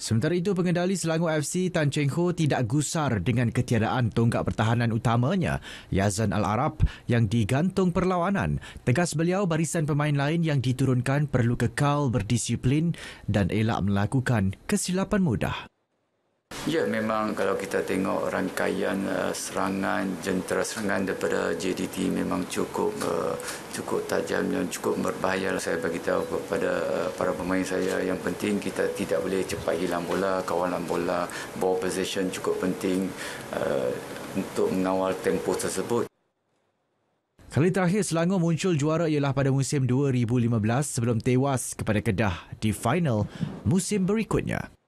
Sementara itu, pengendali Selangor FC Tan Cheng Ho tidak gusar dengan ketiadaan tonggak pertahanan utamanya, Yazan Al-Arab yang digantung perlawanan. Tegas beliau, barisan pemain lain yang diturunkan perlu kekal berdisiplin dan elak melakukan kesilapan mudah. Ya, memang kalau kita tengok rangkaian eh, serangan jentera serangan daripada JDT memang cukup eh, cukup tajam dan cukup berbahaya. Lah. Saya bagi tahu kepada eh, para pemain saya yang penting kita tidak boleh cepat hilang bola, kawalan bola, ball position cukup penting untuk mengawal tempo tersebut. Kali terakhir Selangor muncul juara ialah pada musim 2015 sebelum tewas kepada Kedah di final musim berikutnya.